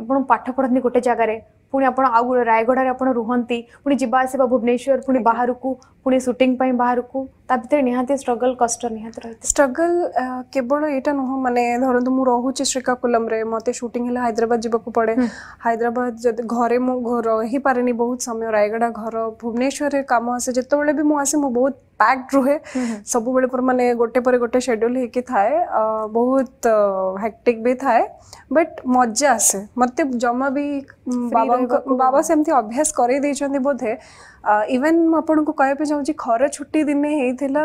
आपण पाठ पडतील गोटे रे ପୁଣି ଆପଣ ଆଉ ରାୟଗଡ଼ାରେ ଆପଣ ରୁହନ୍ତି ପୁଣି ଯିବା ଆସିବା ଭୁବନେଶ୍ୱର ପୁଣି ବାହାରକୁ ପୁଣି ସୁଟିଂ ପାଇଁ ବାହାରକୁ ତା ଭିତରେ ନିହାତି ଷ୍ଟ୍ରଗଲ୍ କଷ୍ଟ ନିହାତି ରହିଛି ଷ୍ଟ୍ରଗଲ୍ କେବଳ ଏଇଟା ନୁହଁ ମାନେ ଧରନ୍ତୁ ମୁଁ ରହୁଛି ଶ୍ରୀକାକୁଲମରେ ମୋତେ ସୁଟିଂ ହେଲେ ହାଇଦ୍ରାବାଦ ଯିବାକୁ ପଡ଼େ ହାଇଦ୍ରାବାଦ ଯଦି ଘରେ ମୁଁ ରହିପାରେନି ବହୁତ ସମୟ ରାୟଗଡ଼ା ଘର ଭୁବନେଶ୍ୱରରେ କାମ ଆସେ ଯେତେବେଳେ ବି ମୁଁ ଆସେ ମୁଁ ବହୁତ ପ୍ୟାକ୍ଡ ରୁହେ ସବୁବେଳେ ପୁରା ମାନେ ଗୋଟେ ପରେ ଗୋଟେ ସେଡ୍ୟୁଲ୍ ହେଇକି ଥାଏ ବହୁତ ହେକ୍ଟିକ୍ ବି ଥାଏ ବଟ୍ ମଜା ଆସେ ମୋତେ ଜମା ବି ବାବା ବାବା ସେମିତି ଅଭ୍ୟାସ କରେଇ ଦେଇଛନ୍ତି ବୋଧେ ଇଭେନ୍ ମୁଁ ଆପଣଙ୍କୁ କହିବାକୁ ଚାହୁଁଛି ଖରା ଛୁଟି ଦିନେ ହେଇଥିଲା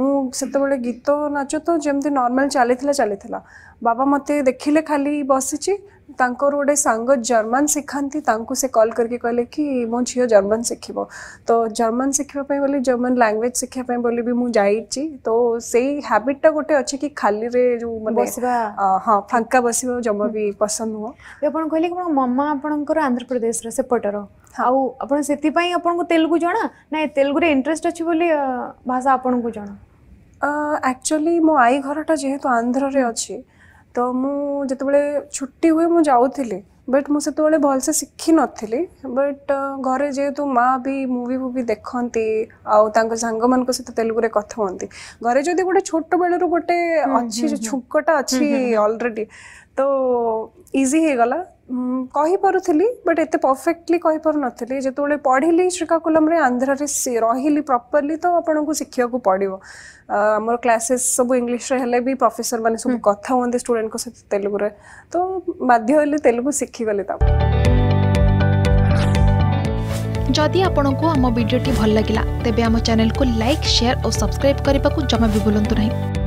ମୁଁ ସେତେବେଳେ ଗୀତ ନାଚ ତ ଯେମିତି ନର୍ମାଲ୍ ଚାଲିଥିଲା ଚାଲିଥିଲା ବାବା ମୋତେ ଦେଖିଲେ ଖାଲି ବସିଛି तर गोटे सांग जर्मान शिखा से कल करके कहले कि मो झी जर्मन शिख तो जर्मान शिखापी बोली जर्मान लांगुएज शिखापी बोली भी मुझे तो से हाबिटा गोटे अच्छे कि खाली रे जो हाँ फांका बस जमा भी पसंद नुह कह मम्मा आप आंध्र प्रदेश रेपटर हाँ आपको तेलुगु जना ना तेलुगु इंटरेस्ट अच्छी भाषा आपको जना एक्चुअली मो आई घर जेहे आंध्रे अच्छी ତ ମୁଁ ଯେତେବେଳେ ଛୁଟି ହୁଏ ମୁଁ ଯାଉଥିଲି ବଟ୍ ମୁଁ ସେତେବେଳେ ଭଲସେ ଶିଖିନଥିଲି ବଟ୍ ଘରେ ଯେହେତୁ ମା ବି ମୁଭି ଫୁଭି ଦେଖନ୍ତି ଆଉ ତାଙ୍କ ସାଙ୍ଗମାନଙ୍କ ସହିତ ତେଲୁଗୁରେ କଥା ହୁଅନ୍ତି ଘରେ ଯଦି ଗୋଟେ ଛୋଟ ବେଳରୁ ଗୋଟେ ଅଛି ଛୁଙ୍କଟା ଅଛି ଅଲରେଡ଼ି ତ ଇଜି ହେଇଗଲା কহি পরুছিলি বাট এত পারফেক্টলি কহি পর নথিলি যেতোলে পঢ়িলি শ্রীকা কলমরে আন্ধরিসে রইলি প্রপারলি তো আপনাকু শিখিয়াকু পড়িব আমার ক্লাসেস সব ইংলিশ রে হেলে বি প্রফেসর মানে সব কথা হয়ন স্টুডেন্ট কো সাথে তেলুগুর তো বাধ্য হলে তেলুগু শিখিবালে তাও যদি আপনাকু আম ভিডিওটি ভাল লাগিলা তেবে আম চ্যানেল কো লাইক শেয়ার অ সাবস্ক্রাইব করিবা কো জমা বি বুলন্তু নাহি